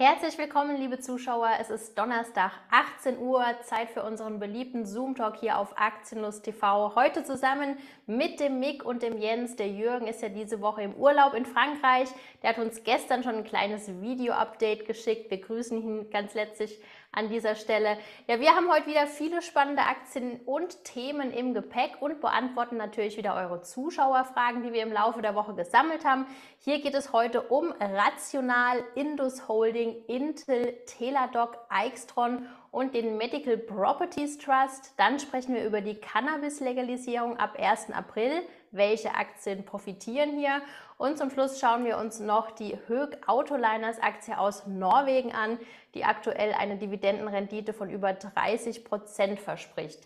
Herzlich willkommen, liebe Zuschauer. Es ist Donnerstag, 18 Uhr, Zeit für unseren beliebten Zoom-Talk hier auf Aktienlust TV. Heute zusammen mit dem Mick und dem Jens. Der Jürgen ist ja diese Woche im Urlaub in Frankreich. Der hat uns gestern schon ein kleines Video-Update geschickt. Wir grüßen ihn ganz letztlich an dieser Stelle. Ja, wir haben heute wieder viele spannende Aktien und Themen im Gepäck und beantworten natürlich wieder eure Zuschauerfragen, die wir im Laufe der Woche gesammelt haben. Hier geht es heute um Rational, Indus Holding, Intel, Teladoc, Aixtron und den Medical Properties Trust. Dann sprechen wir über die Cannabis-Legalisierung ab 1. April. Welche Aktien profitieren hier? Und zum Schluss schauen wir uns noch die Hög Autoliners Aktie aus Norwegen an, die aktuell eine Dividendenrendite von über 30 Prozent verspricht.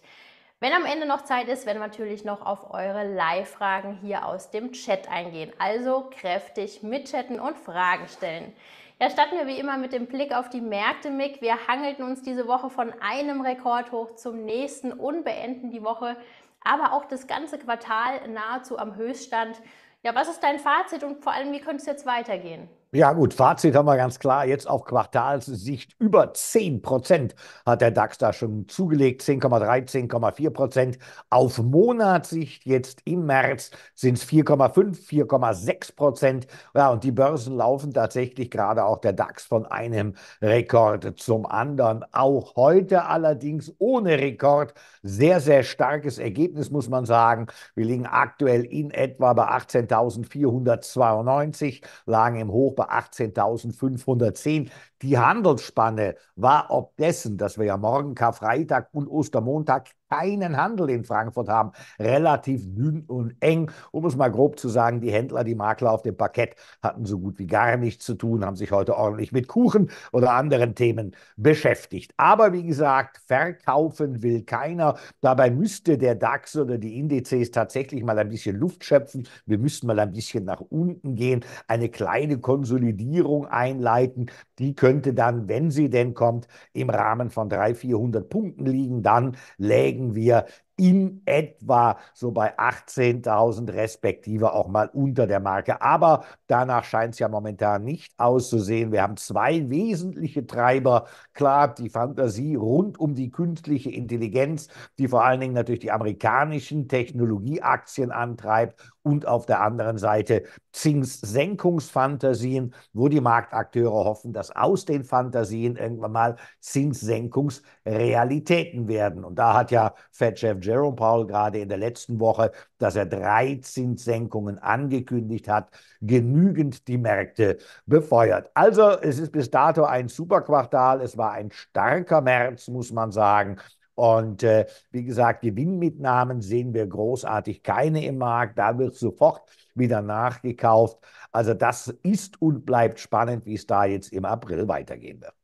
Wenn am Ende noch Zeit ist, werden wir natürlich noch auf eure Live-Fragen hier aus dem Chat eingehen. Also kräftig mitchatten und Fragen stellen. Ja, starten wir wie immer mit dem Blick auf die Märkte, Mick. Wir hangelten uns diese Woche von einem Rekordhoch zum nächsten und beenden die Woche, aber auch das ganze Quartal nahezu am Höchststand. Ja, was ist dein Fazit und vor allem, wie könnte es jetzt weitergehen? Ja gut, Fazit haben wir ganz klar. Jetzt auf Quartalssicht über 10 Prozent hat der DAX da schon zugelegt. 10,3, 10,4 Prozent. Auf Monatssicht jetzt im März sind es 4,5, 4,6 Prozent. Ja, und die Börsen laufen tatsächlich gerade auch der DAX von einem Rekord zum anderen. Auch heute allerdings ohne Rekord. Sehr, sehr starkes Ergebnis, muss man sagen. Wir liegen aktuell in etwa bei 18.492, lagen im Hoch bei bei 18.510. Die Handelsspanne war ob dessen, dass wir ja morgen Karfreitag und Ostermontag keinen Handel in Frankfurt haben. Relativ dünn und eng. Um es mal grob zu sagen, die Händler, die Makler auf dem Parkett hatten so gut wie gar nichts zu tun, haben sich heute ordentlich mit Kuchen oder anderen Themen beschäftigt. Aber wie gesagt, verkaufen will keiner. Dabei müsste der DAX oder die Indizes tatsächlich mal ein bisschen Luft schöpfen. Wir müssten mal ein bisschen nach unten gehen, eine kleine Konsolidierung einleiten. Die könnte dann, wenn sie denn kommt, im Rahmen von 300, 400 Punkten liegen. Dann lägen liegen wir in etwa so bei 18.000 respektive auch mal unter der Marke. Aber danach scheint es ja momentan nicht auszusehen. Wir haben zwei wesentliche Treiber. Klar, die Fantasie rund um die künstliche Intelligenz, die vor allen Dingen natürlich die amerikanischen Technologieaktien antreibt und auf der anderen Seite Zinssenkungsfantasien, wo die Marktakteure hoffen, dass aus den Fantasien irgendwann mal Zinssenkungsrealitäten werden. Und da hat ja Fed-Chef Jerome Powell gerade in der letzten Woche, dass er drei Zinssenkungen angekündigt hat, genügend die Märkte befeuert. Also es ist bis dato ein Superquartal, es war ein starker März, muss man sagen. Und äh, wie gesagt, Gewinnmitnahmen sehen wir großartig keine im Markt. Da wird sofort wieder nachgekauft. Also das ist und bleibt spannend, wie es da jetzt im April weitergehen wird.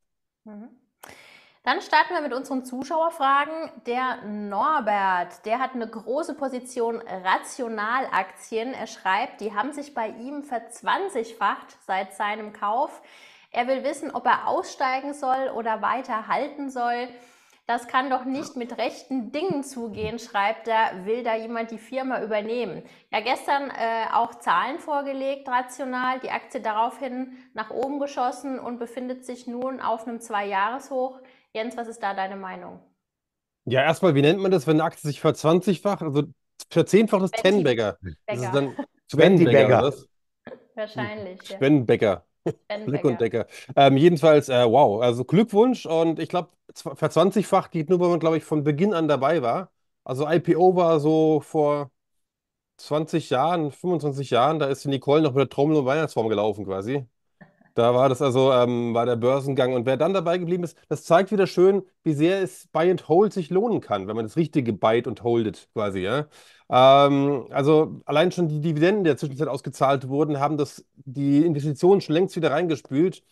Mhm. Dann starten wir mit unseren Zuschauerfragen. Der Norbert, der hat eine große Position Rationalaktien. Er schreibt, die haben sich bei ihm verzwanzigfacht seit seinem Kauf. Er will wissen, ob er aussteigen soll oder weiter halten soll das kann doch nicht mit rechten Dingen zugehen, mhm. schreibt er, will da jemand die Firma übernehmen. Ja, gestern äh, auch Zahlen vorgelegt, rational, die Aktie daraufhin nach oben geschossen und befindet sich nun auf einem Zwei-Jahres-Hoch. Jens, was ist da deine Meinung? Ja, erstmal, wie nennt man das, wenn eine Aktie sich verzwanzigfacht, also verzehnfacht ist ten Das ist dann sven Wahrscheinlich. Sven-Bagger. Blick und Decker. Ähm, jedenfalls, äh, wow, also Glückwunsch und ich glaube, verzwanzigfacht geht nur, weil man, glaube ich, von Beginn an dabei war. Also IPO war so vor 20 Jahren, 25 Jahren, da ist die Nicole noch mit der Trommel und Weihnachtsform gelaufen quasi. Da war das also, ähm, war der Börsengang. Und wer dann dabei geblieben ist, das zeigt wieder schön, wie sehr es Buy and Hold sich lohnen kann, wenn man das Richtige buyt und holdet quasi, ja. Ähm, also allein schon die Dividenden, die in der Zwischenzeit ausgezahlt wurden, haben das, die Investitionen schon längst wieder reingespült.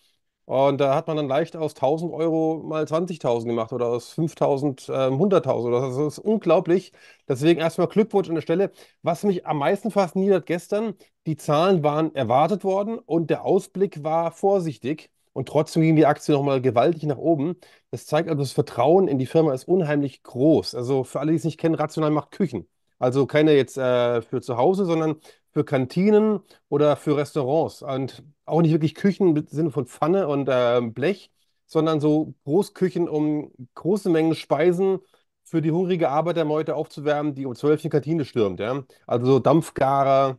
Und da hat man dann leicht aus 1000 Euro mal 20.000 gemacht oder aus 5000 äh, 100.000. Das ist unglaublich. Deswegen erstmal Glückwunsch an der Stelle. Was mich am meisten fasziniert hat gestern, die Zahlen waren erwartet worden und der Ausblick war vorsichtig. Und trotzdem ging die Aktie nochmal gewaltig nach oben. Das zeigt also, das Vertrauen in die Firma ist unheimlich groß. Also für alle, die es nicht kennen, rational macht Küchen. Also keine jetzt äh, für zu Hause, sondern für Kantinen oder für Restaurants. Und auch nicht wirklich Küchen im Sinne von Pfanne und äh, Blech, sondern so Großküchen, um große Mengen Speisen für die hungrige Arbeitermeute aufzuwärmen, die um 12 in die Kantine stürmt. Ja? Also so Dampfgarer,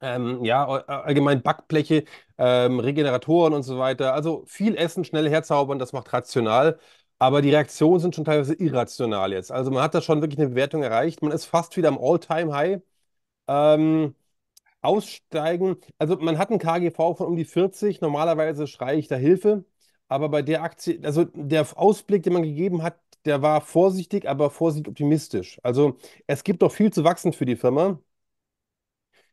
ähm, ja, allgemein Backbleche, ähm, Regeneratoren und so weiter. Also viel Essen, schnell herzaubern, das macht rational. Aber die Reaktionen sind schon teilweise irrational jetzt. Also man hat da schon wirklich eine Bewertung erreicht. Man ist fast wieder am All-Time-High. Ähm, aussteigen. Also man hat einen KGV von um die 40. Normalerweise schreie ich da Hilfe. Aber bei der Aktie, also der Ausblick, den man gegeben hat, der war vorsichtig, aber vorsichtig optimistisch. Also es gibt doch viel zu wachsen für die Firma.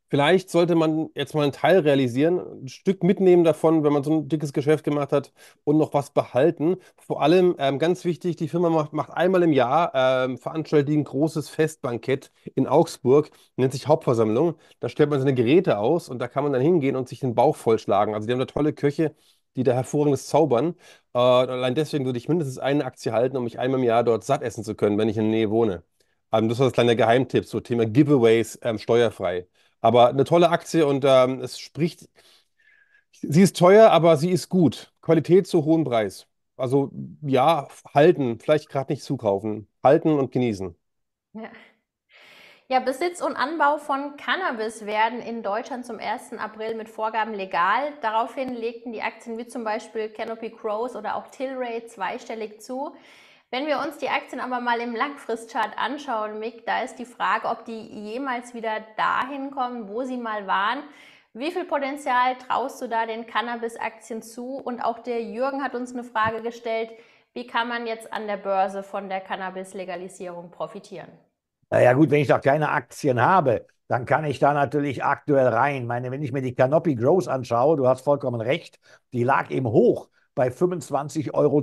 Vielleicht sollte man jetzt mal einen Teil realisieren, ein Stück mitnehmen davon, wenn man so ein dickes Geschäft gemacht hat und noch was behalten. Vor allem ähm, ganz wichtig, die Firma macht, macht einmal im Jahr, ähm, veranstaltet die ein großes Festbankett in Augsburg, nennt sich Hauptversammlung. Da stellt man seine Geräte aus und da kann man dann hingehen und sich den Bauch vollschlagen. Also die haben da tolle Köche, die da hervorragendes zaubern. Äh, allein deswegen würde ich mindestens eine Aktie halten, um mich einmal im Jahr dort satt essen zu können, wenn ich in der Nähe wohne. Ähm, das war das kleine Geheimtipp, so Thema Giveaways ähm, steuerfrei. Aber eine tolle Aktie und ähm, es spricht, sie ist teuer, aber sie ist gut. Qualität zu hohem Preis. Also ja, halten, vielleicht gerade nicht zukaufen. Halten und genießen. Ja. Ja, Besitz und Anbau von Cannabis werden in Deutschland zum 1. April mit Vorgaben legal. Daraufhin legten die Aktien wie zum Beispiel Canopy Crows oder auch Tilray zweistellig zu. Wenn wir uns die Aktien aber mal im Langfristchart anschauen, Mick, da ist die Frage, ob die jemals wieder dahin kommen, wo sie mal waren. Wie viel Potenzial traust du da den Cannabis-Aktien zu? Und auch der Jürgen hat uns eine Frage gestellt, wie kann man jetzt an der Börse von der Cannabis-Legalisierung profitieren? Naja gut, wenn ich noch keine Aktien habe, dann kann ich da natürlich aktuell rein. Ich meine, wenn ich mir die Canopy Growth anschaue, du hast vollkommen recht, die lag eben hoch bei 25,22 Euro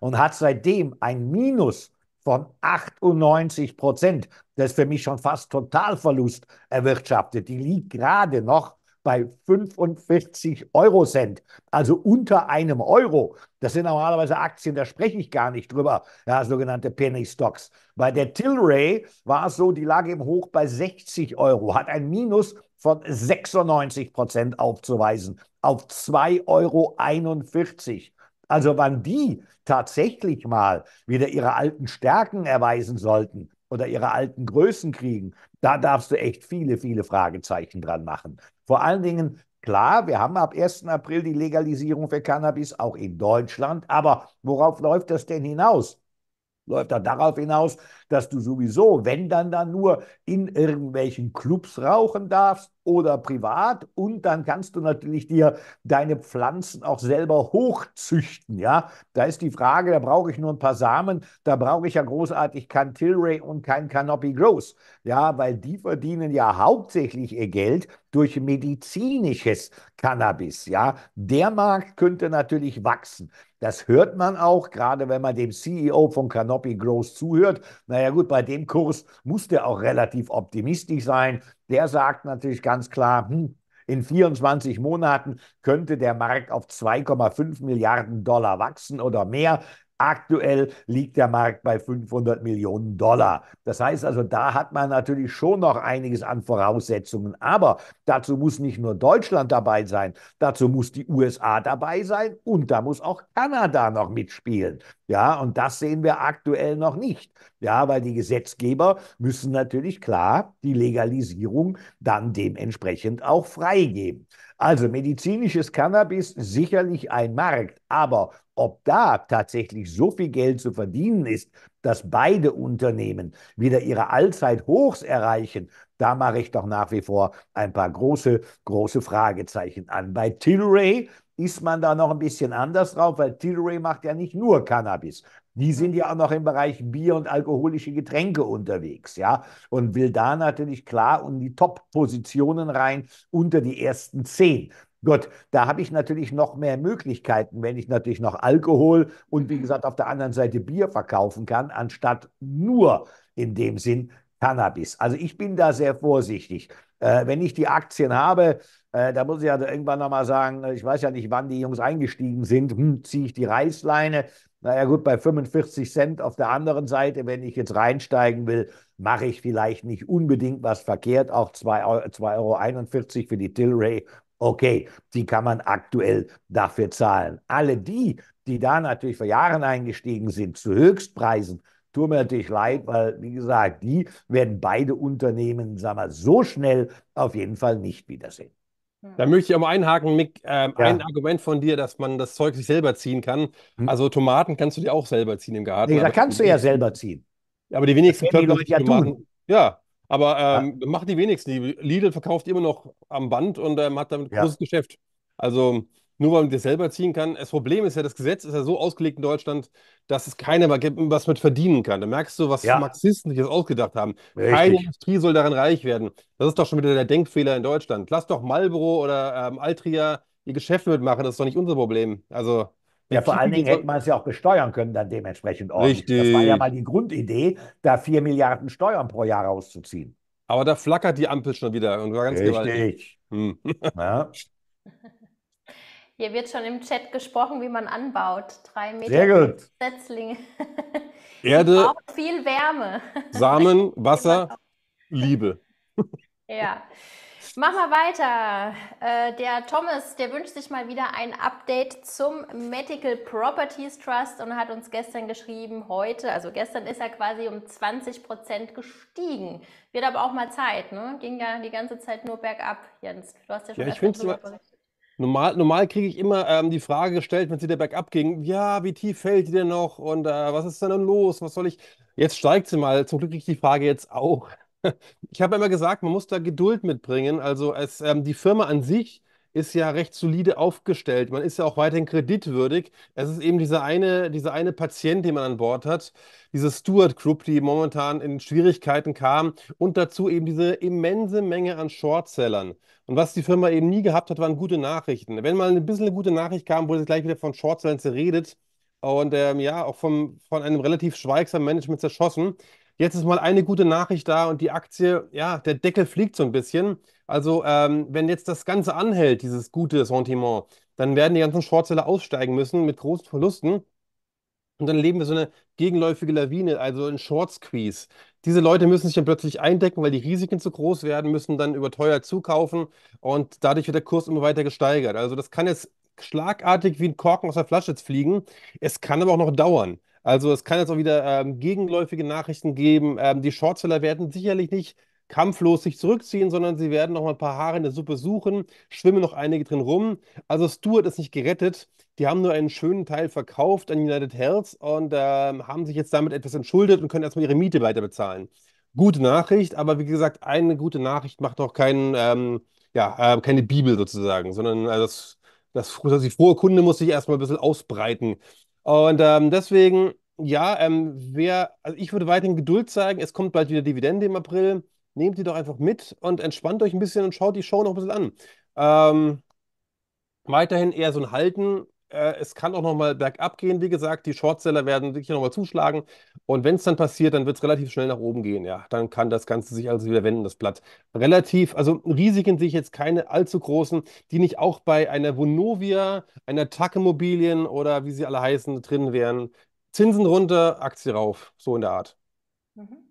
und hat seitdem ein Minus von 98 Prozent. Das ist für mich schon fast Totalverlust erwirtschaftet. Die liegt gerade noch bei 45 Euro Cent, also unter einem Euro. Das sind normalerweise Aktien, da spreche ich gar nicht drüber, ja, sogenannte Penny Stocks. Bei der Tilray war es so, die lag eben Hoch bei 60 Euro, hat ein Minus von 96 Prozent aufzuweisen auf 2,41 Euro. Also wann die tatsächlich mal wieder ihre alten Stärken erweisen sollten oder ihre alten Größen kriegen, da darfst du echt viele, viele Fragezeichen dran machen. Vor allen Dingen, klar, wir haben ab 1. April die Legalisierung für Cannabis auch in Deutschland, aber worauf läuft das denn hinaus? läuft dann darauf hinaus, dass du sowieso, wenn dann dann nur in irgendwelchen Clubs rauchen darfst, oder privat. Und dann kannst du natürlich dir deine Pflanzen auch selber hochzüchten. Ja, da ist die Frage, da brauche ich nur ein paar Samen, da brauche ich ja großartig kein Tilray und kein Canopy Growth. Ja, weil die verdienen ja hauptsächlich ihr Geld durch medizinisches Cannabis. Ja, der Markt könnte natürlich wachsen. Das hört man auch, gerade wenn man dem CEO von Canopy Growth zuhört. Naja gut, bei dem Kurs muss der auch relativ optimistisch sein der sagt natürlich ganz klar, hm, in 24 Monaten könnte der Markt auf 2,5 Milliarden Dollar wachsen oder mehr. Aktuell liegt der Markt bei 500 Millionen Dollar. Das heißt also, da hat man natürlich schon noch einiges an Voraussetzungen. Aber dazu muss nicht nur Deutschland dabei sein, dazu muss die USA dabei sein und da muss auch Kanada noch mitspielen. Ja, und das sehen wir aktuell noch nicht. Ja, weil die Gesetzgeber müssen natürlich klar die Legalisierung dann dementsprechend auch freigeben. Also medizinisches Cannabis sicherlich ein Markt, aber ob da tatsächlich so viel Geld zu verdienen ist, dass beide Unternehmen wieder ihre Allzeithochs erreichen, da mache ich doch nach wie vor ein paar große, große Fragezeichen an. Bei Tilray ist man da noch ein bisschen anders drauf, weil Tilray macht ja nicht nur Cannabis die sind ja auch noch im Bereich Bier und alkoholische Getränke unterwegs, ja, und will da natürlich klar in die Top-Positionen rein unter die ersten zehn. Gut, da habe ich natürlich noch mehr Möglichkeiten, wenn ich natürlich noch Alkohol und wie gesagt auf der anderen Seite Bier verkaufen kann, anstatt nur in dem Sinn Cannabis. Also ich bin da sehr vorsichtig. Äh, wenn ich die Aktien habe, äh, da muss ich ja also irgendwann nochmal sagen, ich weiß ja nicht, wann die Jungs eingestiegen sind, hm, ziehe ich die Reißleine naja gut, bei 45 Cent auf der anderen Seite, wenn ich jetzt reinsteigen will, mache ich vielleicht nicht unbedingt was verkehrt. Auch 2,41 Euro für die Tilray. Okay, die kann man aktuell dafür zahlen. Alle die, die da natürlich vor Jahren eingestiegen sind, zu Höchstpreisen, tut mir natürlich leid, weil, wie gesagt, die werden beide Unternehmen, sagen wir, so schnell auf jeden Fall nicht wiedersehen. Da möchte ich aber einhaken, Mick, äh, ja. ein Argument von dir, dass man das Zeug sich selber ziehen kann. Hm. Also Tomaten kannst du dir auch selber ziehen im Garten. Nee, da kannst du ja selber ziehen. Aber die wenigsten können die Leute ja Tomaten. Tun. Ja, aber ähm, ja. macht die wenigsten. Lidl verkauft immer noch am Band und ähm, hat damit ein ja. großes Geschäft. Also nur weil man das selber ziehen kann. Das Problem ist ja, das Gesetz ist ja so ausgelegt in Deutschland, dass es keiner was mit verdienen kann. Da merkst du, was ja. Marxisten sich jetzt ausgedacht haben. Richtig. Keine Industrie soll daran reich werden. Das ist doch schon wieder der Denkfehler in Deutschland. Lass doch Marlboro oder ähm, Altria ihr Geschäft mitmachen, das ist doch nicht unser Problem. Also. Ja, vor allen Dingen hätte man es ja auch besteuern können, dann dementsprechend ordentlich. Richtig. Das war ja mal die Grundidee, da 4 Milliarden Steuern pro Jahr rauszuziehen. Aber da flackert die Ampel schon wieder und war ganz Richtig. gewaltig. Hm. Ja. Hier wird schon im Chat gesprochen, wie man anbaut. Drei Meter Sehr gut. Setzlinge. Erde. viel Wärme. Samen, Wasser, genau. Liebe. Ja. Mach mal weiter. Äh, der Thomas, der wünscht sich mal wieder ein Update zum Medical Properties Trust und hat uns gestern geschrieben, heute, also gestern ist er quasi um 20 Prozent gestiegen. Wird aber auch mal Zeit, ne? Ging ja die ganze Zeit nur bergab, Jens. Du hast ja schon ja, ich finde es Normal, normal kriege ich immer ähm, die Frage gestellt, wenn sie wieder bergab ging, ja, wie tief fällt die denn noch und äh, was ist denn, denn los, was soll ich? Jetzt steigt sie mal, zum Glück kriege ich die Frage jetzt auch. Ich habe immer gesagt, man muss da Geduld mitbringen. Also es, ähm, die Firma an sich ist ja recht solide aufgestellt. Man ist ja auch weiterhin kreditwürdig. Es ist eben diese eine, diese eine Patient, die man an Bord hat, diese Steward Group, die momentan in Schwierigkeiten kam und dazu eben diese immense Menge an Shortsellern. Und was die Firma eben nie gehabt hat, waren gute Nachrichten. Wenn mal ein bisschen eine gute Nachricht kam, wurde gleich wieder von Shortsellern zerredet und ähm, ja, auch vom, von einem relativ schweigsamen Management zerschossen. Jetzt ist mal eine gute Nachricht da und die Aktie, ja, der Deckel fliegt so ein bisschen. Also, ähm, wenn jetzt das Ganze anhält, dieses gute Sentiment, dann werden die ganzen Shortseller aussteigen müssen mit großen Verlusten. Und dann leben wir so eine gegenläufige Lawine, also ein Short Squeeze. Diese Leute müssen sich dann plötzlich eindecken, weil die Risiken zu groß werden, müssen dann überteuert zukaufen und dadurch wird der Kurs immer weiter gesteigert. Also das kann jetzt schlagartig wie ein Korken aus der Flasche fliegen. Es kann aber auch noch dauern. Also es kann jetzt auch wieder ähm, gegenläufige Nachrichten geben. Ähm, die Shortseller werden sicherlich nicht kampflos sich zurückziehen, sondern sie werden noch mal ein paar Haare in der Suppe suchen, schwimmen noch einige drin rum. Also Stuart ist nicht gerettet. Die haben nur einen schönen Teil verkauft an United Health und ähm, haben sich jetzt damit etwas entschuldet und können erstmal ihre Miete weiter bezahlen. Gute Nachricht, aber wie gesagt, eine gute Nachricht macht auch keinen, ähm, ja, äh, keine Bibel sozusagen, sondern äh, das, das, die frohe Kunde muss sich erstmal ein bisschen ausbreiten. Und ähm, deswegen, ja, ähm, wer, also ich würde weiterhin Geduld zeigen. Es kommt bald wieder Dividende im April. Nehmt die doch einfach mit und entspannt euch ein bisschen und schaut die Show noch ein bisschen an. Ähm, weiterhin eher so ein Halten äh, es kann auch nochmal bergab gehen, wie gesagt. Die Shortseller werden wirklich nochmal zuschlagen. Und wenn es dann passiert, dann wird es relativ schnell nach oben gehen. Ja, dann kann das Ganze sich also wieder wenden, das Blatt. Relativ, also Risiken sehe ich jetzt keine allzu großen, die nicht auch bei einer Vonovia, einer TAC Immobilien oder wie sie alle heißen, drin wären. Zinsen runter, Aktie rauf, so in der Art. Mhm.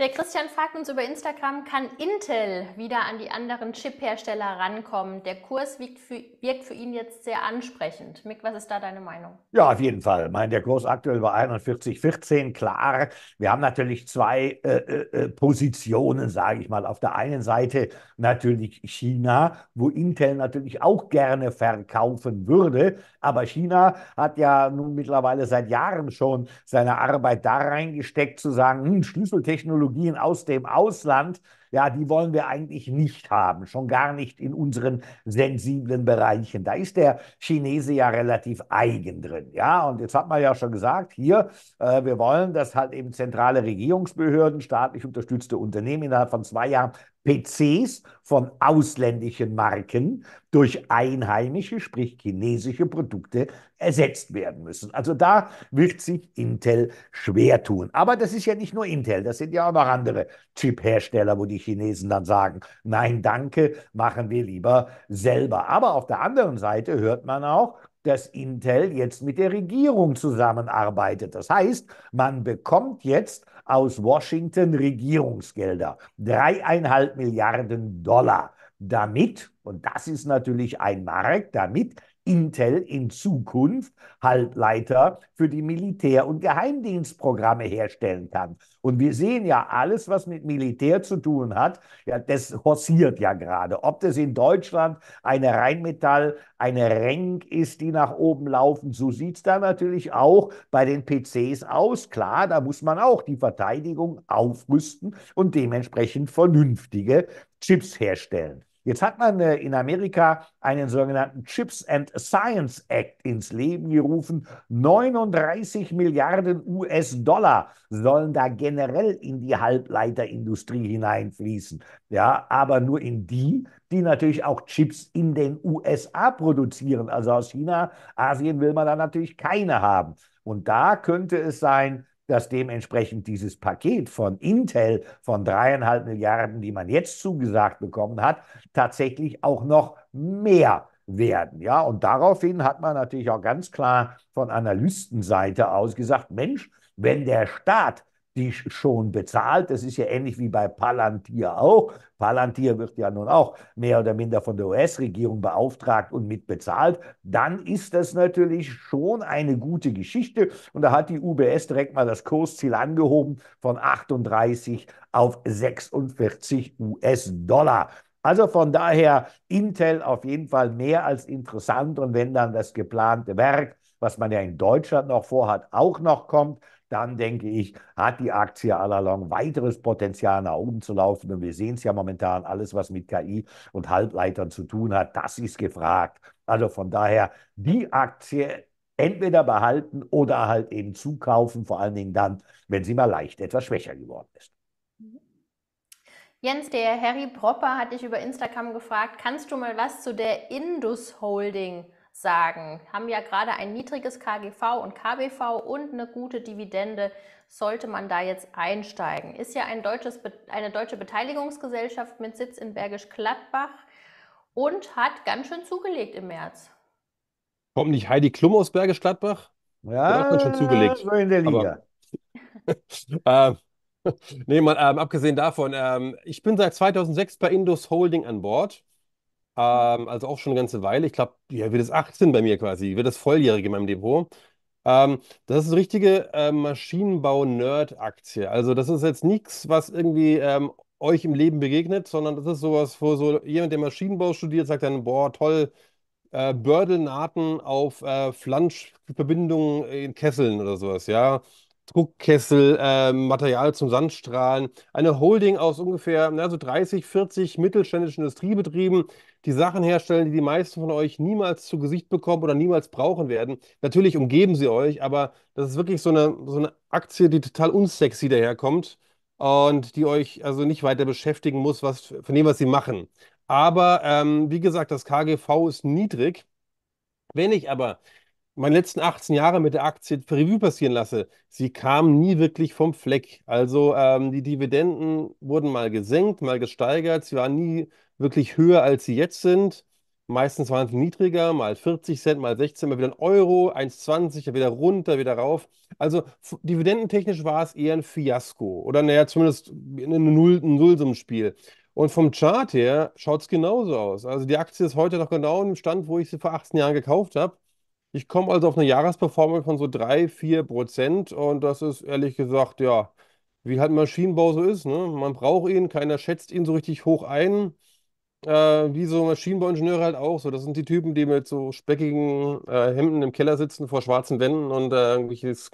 Der Christian fragt uns über Instagram, kann Intel wieder an die anderen Chip-Hersteller rankommen? Der Kurs wirkt für, wirkt für, ihn jetzt sehr ansprechend. Mick, was ist da deine Meinung? Ja, auf jeden Fall. Ich meine, der Kurs aktuell bei 41,14, klar. Wir haben natürlich zwei äh, äh, äh, Positionen, sage ich mal. Auf der einen Seite natürlich China, wo Intel natürlich auch gerne verkaufen würde. Aber China hat ja nun mittlerweile seit Jahren schon seine Arbeit da reingesteckt, zu sagen, hm, Schlüsseltechnologie, Technologien aus dem Ausland, ja, die wollen wir eigentlich nicht haben, schon gar nicht in unseren sensiblen Bereichen. Da ist der Chinese ja relativ eigen drin, ja. Und jetzt hat man ja schon gesagt, hier, äh, wir wollen, dass halt eben zentrale Regierungsbehörden, staatlich unterstützte Unternehmen innerhalb von zwei Jahren PCs von ausländischen Marken durch einheimische, sprich chinesische Produkte ersetzt werden müssen. Also da wird sich Intel schwer tun. Aber das ist ja nicht nur Intel, das sind ja auch noch andere Chip-Hersteller, wo die Chinesen dann sagen, nein, danke, machen wir lieber selber. Aber auf der anderen Seite hört man auch, dass Intel jetzt mit der Regierung zusammenarbeitet. Das heißt, man bekommt jetzt aus Washington Regierungsgelder, dreieinhalb Milliarden Dollar, damit, und das ist natürlich ein Markt, damit Intel in Zukunft Halbleiter für die Militär- und Geheimdienstprogramme herstellen kann. Und wir sehen ja alles, was mit Militär zu tun hat, ja, das horsiert ja gerade. Ob das in Deutschland eine Rheinmetall, eine Renk ist, die nach oben laufen, so sieht es da natürlich auch bei den PCs aus. Klar, da muss man auch die Verteidigung aufrüsten und dementsprechend vernünftige Chips herstellen. Jetzt hat man äh, in Amerika einen sogenannten Chips and Science Act ins Leben gerufen. 39 Milliarden US-Dollar sollen da generell in die Halbleiterindustrie hineinfließen. Ja, aber nur in die, die natürlich auch Chips in den USA produzieren. Also aus China, Asien will man da natürlich keine haben. Und da könnte es sein, dass dementsprechend dieses Paket von Intel von dreieinhalb Milliarden, die man jetzt zugesagt bekommen hat, tatsächlich auch noch mehr werden. Ja, und daraufhin hat man natürlich auch ganz klar von Analystenseite aus gesagt, Mensch, wenn der Staat die schon bezahlt. Das ist ja ähnlich wie bei Palantir auch. Palantir wird ja nun auch mehr oder minder von der US-Regierung beauftragt und mit bezahlt. Dann ist das natürlich schon eine gute Geschichte. Und da hat die UBS direkt mal das Kursziel angehoben von 38 auf 46 US-Dollar. Also von daher Intel auf jeden Fall mehr als interessant. Und wenn dann das geplante Werk, was man ja in Deutschland noch vorhat, auch noch kommt, dann denke ich, hat die Aktie all along weiteres Potenzial nach oben zu laufen. Und wir sehen es ja momentan, alles, was mit KI und Halbleitern zu tun hat, das ist gefragt. Also von daher, die Aktie entweder behalten oder halt eben zukaufen, vor allen Dingen dann, wenn sie mal leicht etwas schwächer geworden ist. Jens, der Harry Propper hat dich über Instagram gefragt, kannst du mal was zu der Indus Holding sagen, haben ja gerade ein niedriges KGV und KBV und eine gute Dividende. Sollte man da jetzt einsteigen? Ist ja ein deutsches, eine deutsche Beteiligungsgesellschaft mit Sitz in Bergisch Gladbach und hat ganz schön zugelegt im März. Kommt nicht Heidi Klum aus Bergisch Gladbach? Ja, da hat man schon zugelegt. So in der Liga. Ähm, nee, mal ähm, abgesehen davon, ähm, ich bin seit 2006 bei Indus Holding an Bord. Ähm, also auch schon eine ganze Weile. Ich glaube, ja, wird es 18 bei mir quasi, wird das Volljährige in meinem Depot. Ähm, das ist eine richtige äh, Maschinenbau-Nerd-Aktie. Also das ist jetzt nichts, was irgendwie ähm, euch im Leben begegnet, sondern das ist sowas, wo so jemand, der Maschinenbau studiert, sagt dann, boah, toll, äh, Bördelnahten auf äh, Flanschverbindungen in Kesseln oder sowas, ja. Druckkessel, äh, Material zum Sandstrahlen, eine Holding aus ungefähr na, so 30, 40 mittelständischen Industriebetrieben, die Sachen herstellen, die die meisten von euch niemals zu Gesicht bekommen oder niemals brauchen werden. Natürlich umgeben sie euch, aber das ist wirklich so eine, so eine Aktie, die total unsexy daherkommt und die euch also nicht weiter beschäftigen muss, was, von dem, was sie machen. Aber ähm, wie gesagt, das KGV ist niedrig. Wenn ich aber meine letzten 18 Jahre mit der Aktie Revue passieren lasse, sie kam nie wirklich vom Fleck. Also ähm, die Dividenden wurden mal gesenkt, mal gesteigert, sie waren nie wirklich höher, als sie jetzt sind. Meistens waren sie niedriger, mal 40 Cent, mal 16, mal wieder ein Euro, 1,20, wieder runter, wieder rauf. Also dividendentechnisch war es eher ein Fiasko oder naja, zumindest ein, Null, ein Nullsummenspiel. Und vom Chart her schaut es genauso aus. Also die Aktie ist heute noch genau im Stand, wo ich sie vor 18 Jahren gekauft habe. Ich komme also auf eine Jahresperformance von so 3, 4 Prozent und das ist ehrlich gesagt, ja, wie halt Maschinenbau so ist. Ne? Man braucht ihn, keiner schätzt ihn so richtig hoch ein. Äh, wie so Maschinenbauingenieure halt auch so. Das sind die Typen, die mit so speckigen äh, Hemden im Keller sitzen vor schwarzen Wänden und äh, irgendwelches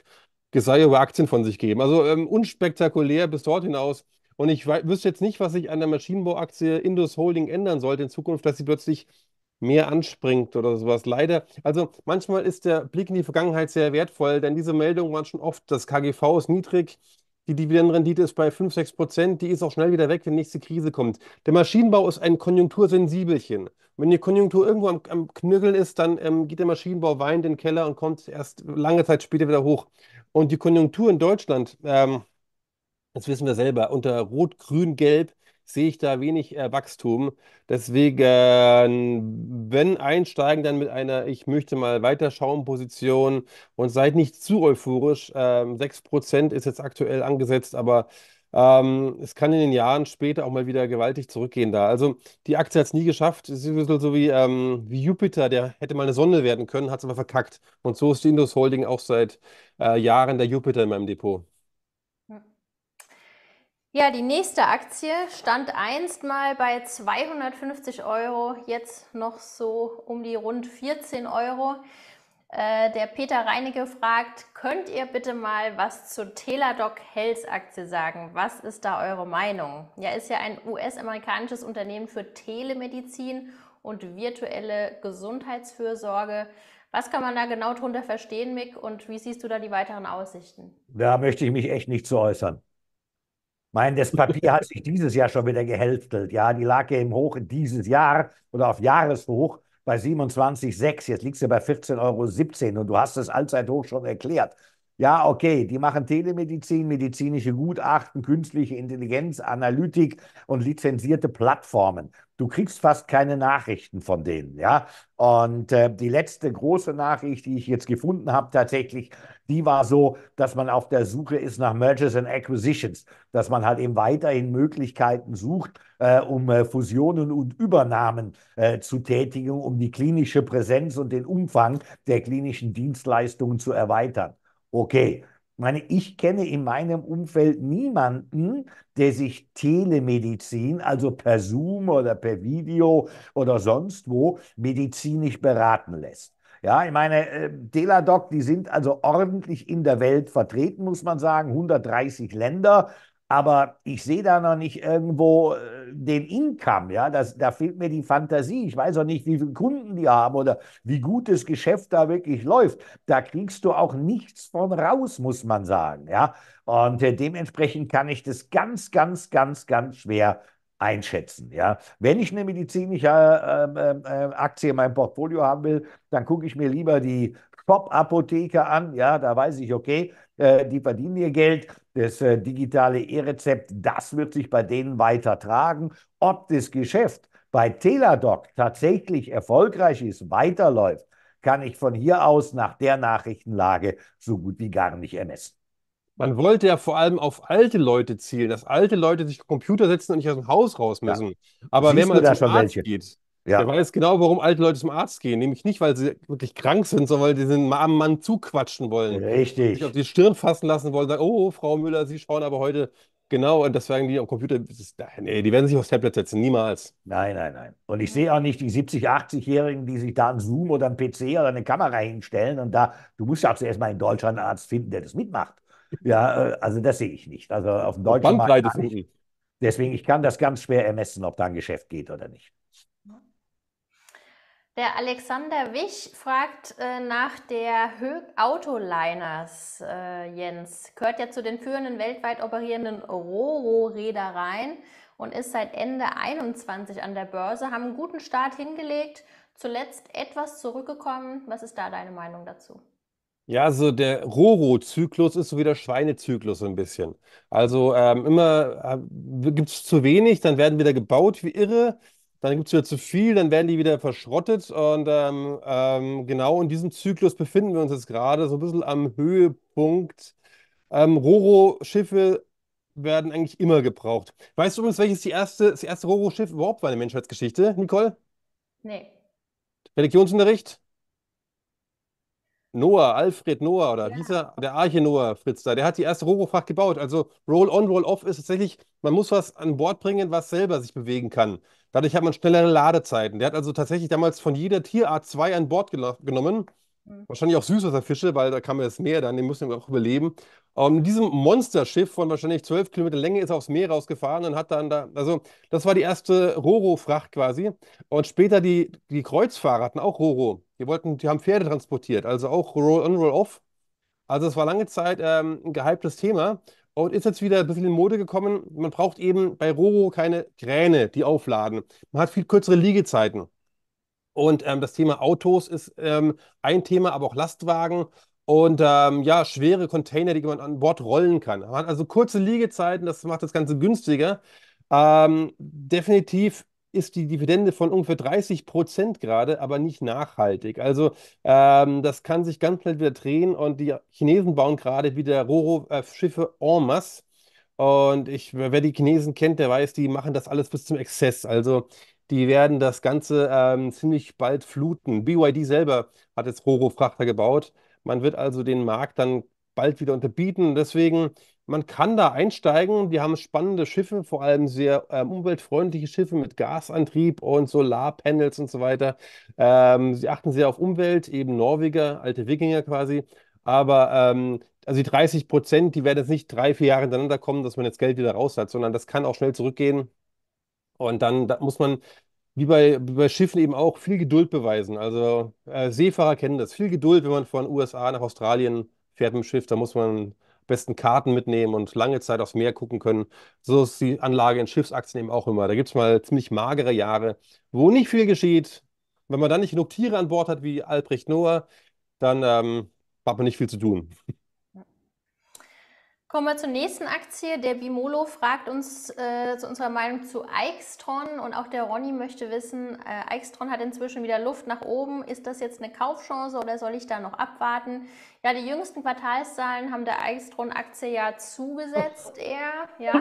Gesei über Aktien von sich geben. Also ähm, unspektakulär bis dort hinaus. Und ich wei- wüsste jetzt nicht, was sich an der Maschinenbauaktie Indus Holding ändern sollte in Zukunft, dass sie plötzlich mehr anspringt oder sowas. Leider, also manchmal ist der Blick in die Vergangenheit sehr wertvoll, denn diese Meldungen waren schon oft, das KGV ist niedrig, die Dividendenrendite ist bei 5, 6 Prozent. Die ist auch schnell wieder weg, wenn die nächste Krise kommt. Der Maschinenbau ist ein konjunktursensibelchen. Wenn die Konjunktur irgendwo am, am Knirgeln ist, dann ähm, geht der Maschinenbau weinend in den Keller und kommt erst lange Zeit später wieder hoch. Und die Konjunktur in Deutschland, ähm, das wissen wir selber, unter Rot, Grün, Gelb sehe ich da wenig äh, Wachstum. Deswegen, wenn einsteigen, dann mit einer Ich möchte mal weiterschauen Position und seid nicht zu euphorisch. Ähm, 6% ist jetzt aktuell angesetzt, aber ähm, es kann in den Jahren später auch mal wieder gewaltig zurückgehen da. Also die Aktie hat es nie geschafft. Es ist ein bisschen so wie, ähm, wie Jupiter, der hätte mal eine Sonne werden können, hat es aber verkackt. Und so ist die Indus Holding auch seit äh, Jahren der Jupiter in meinem Depot. Ja, die nächste Aktie stand einst mal bei 250 Euro, jetzt noch so um die rund 14 Euro. Äh, der Peter Reinecke fragt, könnt ihr bitte mal was zur Teladoc Health Aktie sagen? Was ist da eure Meinung? Ja, ist ja ein US-amerikanisches Unternehmen für Telemedizin und virtuelle Gesundheitsfürsorge. Was kann man da genau drunter verstehen, Mick? Und wie siehst du da die weiteren Aussichten? Da möchte ich mich echt nicht zu äußern. Mein, das Papier hat sich dieses Jahr schon wieder gehälftelt. Ja, die lag ja im Hoch dieses Jahr oder auf Jahreshoch bei 27,6. Jetzt liegt sie bei 14,17 Euro und du hast das Allzeithoch schon erklärt. Ja, okay, die machen Telemedizin, medizinische Gutachten, künstliche Intelligenz, Analytik und lizenzierte Plattformen. Du kriegst fast keine Nachrichten von denen, ja. Und äh, die letzte große Nachricht, die ich jetzt gefunden habe, tatsächlich, die war so, dass man auf der Suche ist nach Mergers and Acquisitions, dass man halt eben weiterhin Möglichkeiten sucht, äh, um äh, Fusionen und Übernahmen äh, zu tätigen, um die klinische Präsenz und den Umfang der klinischen Dienstleistungen zu erweitern okay. Ich meine, ich kenne in meinem Umfeld niemanden, der sich Telemedizin, also per Zoom oder per Video oder sonst wo, medizinisch beraten lässt. Ja, ich meine, äh, Teladoc, die sind also ordentlich in der Welt vertreten, muss man sagen, 130 Länder aber ich sehe da noch nicht irgendwo äh, den Income, ja, das, da fehlt mir die Fantasie. Ich weiß auch nicht, wie viele Kunden die haben oder wie gut das Geschäft da wirklich läuft. Da kriegst du auch nichts von raus, muss man sagen, ja. Und äh, dementsprechend kann ich das ganz, ganz, ganz, ganz schwer einschätzen. Ja? Wenn ich eine medizinische äh, äh, äh Aktie in meinem Portfolio haben will, dann gucke ich mir lieber die Top-Apotheker an. Ja, da weiß ich, okay, äh, die verdienen ihr Geld. Das äh, digitale E-Rezept, das wird sich bei denen weiter tragen. Ob das Geschäft bei Teladoc tatsächlich erfolgreich ist, weiterläuft, kann ich von hier aus nach der Nachrichtenlage so gut wie gar nicht ermessen. Man wollte ja vor allem auf alte Leute zielen, dass alte Leute sich am Computer setzen und nicht aus dem Haus raus müssen. Ja. Aber Siehst wenn man zum Arzt welche? geht, ja. Der weiß genau, warum alte Leute zum Arzt gehen. Nämlich nicht, weil sie wirklich krank sind, sondern weil sie den armen Mann zuquatschen wollen. Richtig. Sich auf die Stirn fassen lassen wollen, sagen, oh, Frau Müller, Sie schauen aber heute genau, und das werden die am Computer, ist, nee, die werden sich aufs Tablet setzen, niemals. Nein, nein, nein. Und ich sehe auch nicht die 70, 80-Jährigen, die sich da einen Zoom oder einen PC oder eine Kamera hinstellen und da, du musst ja auch zuerst mal in Deutschland einen Arzt finden, der das mitmacht. Ja, äh, also das sehe ich nicht. Also auf dem deutschen Markt Deswegen, ich kann das ganz schwer ermessen, ob da ein Geschäft geht oder nicht. Der Alexander Wich fragt äh, nach der Höhe Autoliners, äh, Jens. Gehört ja zu den führenden weltweit operierenden Roro-Reedereien und ist seit Ende 21 an der Börse, haben einen guten Start hingelegt, zuletzt etwas zurückgekommen. Was ist da deine Meinung dazu? Ja, so also der Roro-Zyklus ist so wie der Schweinezyklus so ein bisschen. Also ähm, immer äh, gibt es zu wenig, dann werden wieder gebaut wie irre, dann gibt es wieder zu viel, dann werden die wieder verschrottet. Und ähm, ähm, genau in diesem Zyklus befinden wir uns jetzt gerade so ein bisschen am Höhepunkt. Ähm, Roro-Schiffe werden eigentlich immer gebraucht. Weißt du übrigens, welches die erste, das erste Roro-Schiff überhaupt war in der Menschheitsgeschichte, Nicole? Nee. Religionsunterricht? Noah, Alfred Noah oder ja. dieser, der Arche Noah, Fritz da, der hat die erste Roro-Fracht gebaut. Also Roll-on, Roll-off ist tatsächlich, man muss was an Bord bringen, was selber sich bewegen kann. Dadurch hat man schnellere Ladezeiten. Der hat also tatsächlich damals von jeder Tierart zwei an Bord genommen. Mhm. Wahrscheinlich auch Süßwasserfische, weil da kam ja das Meer dann, die mussten auch überleben. Ähm, mit diesem Monsterschiff von wahrscheinlich 12 Kilometer Länge ist er aufs Meer rausgefahren und hat dann da, also das war die erste Roro-Fracht quasi. Und später die, die Kreuzfahrer hatten auch Roro. Die wollten, die haben Pferde transportiert, also auch Roll-on, Roll-off. Also es war lange Zeit ähm, ein gehyptes Thema und ist jetzt wieder ein bisschen in Mode gekommen. Man braucht eben bei Roro keine Kräne, die aufladen. Man hat viel kürzere Liegezeiten. Und ähm, das Thema Autos ist ähm, ein Thema, aber auch Lastwagen und ähm, ja, schwere Container, die man an Bord rollen kann. Man hat also kurze Liegezeiten, das macht das Ganze günstiger. Ähm, definitiv ist die Dividende von ungefähr 30 Prozent gerade, aber nicht nachhaltig. Also ähm, das kann sich ganz schnell wieder drehen und die Chinesen bauen gerade wieder Roro-Schiffe en masse. Und ich, wer die Chinesen kennt, der weiß, die machen das alles bis zum Exzess. Also die werden das Ganze ähm, ziemlich bald fluten. BYD selber hat jetzt Roro-Frachter gebaut. Man wird also den Markt dann bald wieder unterbieten. Deswegen man kann da einsteigen. Die haben spannende Schiffe, vor allem sehr ähm, umweltfreundliche Schiffe mit Gasantrieb und Solarpanels und so weiter. Ähm, sie achten sehr auf Umwelt, eben Norweger, alte Wikinger quasi. Aber ähm, also die 30 Prozent, die werden jetzt nicht drei, vier Jahre hintereinander kommen, dass man jetzt Geld wieder raus hat, sondern das kann auch schnell zurückgehen. Und dann da muss man, wie bei, wie bei, Schiffen eben auch, viel Geduld beweisen. Also äh, Seefahrer kennen das. Viel Geduld, wenn man von USA nach Australien fährt mit dem Schiff, da muss man besten Karten mitnehmen und lange Zeit aufs Meer gucken können. So ist die Anlage in Schiffsaktien eben auch immer. Da gibt es mal ziemlich magere Jahre, wo nicht viel geschieht. Wenn man dann nicht genug Tiere an Bord hat wie Albrecht Noah, dann ähm, hat man nicht viel zu tun. Kommen wir zur nächsten Aktie. Der Bimolo fragt uns äh, zu unserer Meinung zu Eichstron und auch der Ronny möchte wissen, äh, Eichstron hat inzwischen wieder Luft nach oben. Ist das jetzt eine Kaufchance oder soll ich da noch abwarten? Ja, die jüngsten Quartalszahlen haben der Eichstron-Aktie ja zugesetzt eher. Ja,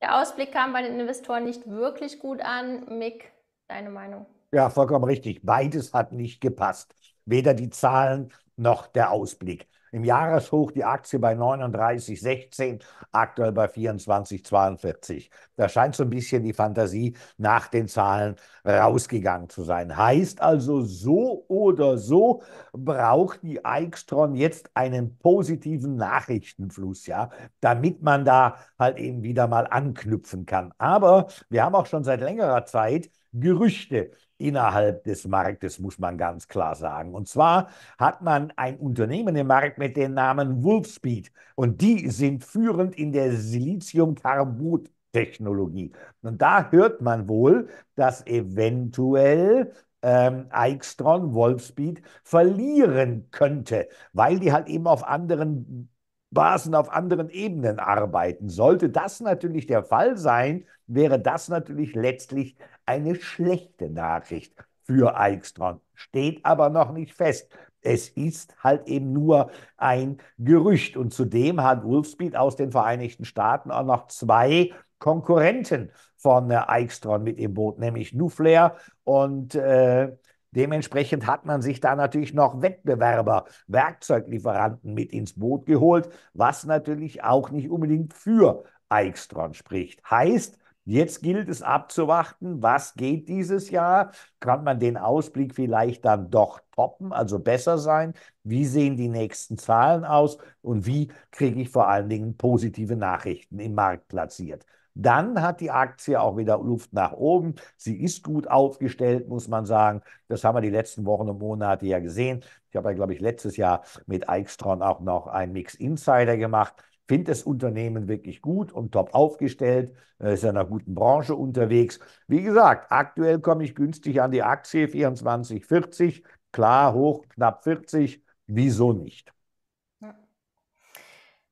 der Ausblick kam bei den Investoren nicht wirklich gut an. Mick, deine Meinung? Ja, vollkommen richtig. Beides hat nicht gepasst. Weder die Zahlen noch der Ausblick. Im Jahreshoch die Aktie bei 39,16, aktuell bei 24,42. Da scheint so ein bisschen die Fantasie nach den Zahlen rausgegangen zu sein. Heißt also, so oder so braucht die Eichstron jetzt einen positiven Nachrichtenfluss, ja, damit man da halt eben wieder mal anknüpfen kann. Aber wir haben auch schon seit längerer Zeit Gerüchte innerhalb des Marktes, muss man ganz klar sagen. Und zwar hat man ein Unternehmen im Markt mit dem Namen Wolfspeed und die sind führend in der Siliziumcarbon Technologie. Und da hört man wohl, dass eventuell ähm, Eichstron, Wolfspeed verlieren könnte, weil die halt eben auf anderen Basen auf anderen Ebenen arbeiten. Sollte das natürlich der Fall sein, wäre das natürlich letztlich eine schlechte Nachricht für Eichstron. Steht aber noch nicht fest. Es ist halt eben nur ein Gerücht. Und zudem hat Wolfspeed aus den Vereinigten Staaten auch noch zwei Konkurrenten von Eichstron mit im Boot, nämlich Nuflair und äh, Dementsprechend hat man sich da natürlich noch Wettbewerber, Werkzeuglieferanten mit ins Boot geholt, was natürlich auch nicht unbedingt für Eichstron spricht. Heißt, Jetzt gilt es abzuwarten, was geht dieses Jahr? Kann man den Ausblick vielleicht dann doch toppen, also besser sein? Wie sehen die nächsten Zahlen aus? Und wie kriege ich vor allen Dingen positive Nachrichten im Markt platziert? Dann hat die Aktie auch wieder Luft nach oben. Sie ist gut aufgestellt, muss man sagen. Das haben wir die letzten Wochen und Monate ja gesehen. Ich habe ja, glaube ich, letztes Jahr mit Eichstron auch noch einen Mix Insider gemacht finde das Unternehmen wirklich gut und top aufgestellt, äh, ist in einer guten Branche unterwegs. Wie gesagt, aktuell komme ich günstig an die Aktie 24,40, klar hoch knapp 40, wieso nicht?